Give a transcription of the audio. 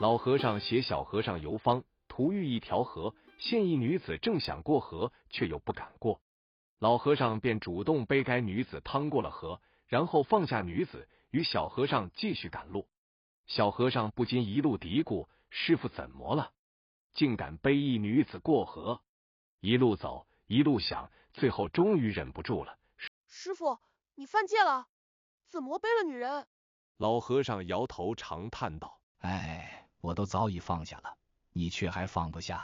老和尚携小和尚游方，途遇一条河，现一女子正想过河，却又不敢过。老和尚便主动背该女子趟过了河，然后放下女子，与小和尚继续赶路。小和尚不禁一路嘀咕：“师傅怎么了？竟敢背一女子过河？”一路走，一路想，最后终于忍不住了：“师傅，你犯戒了？怎么背了女人？”老和尚摇头长叹道：“哎，我都早已放下了，你却还放不下。”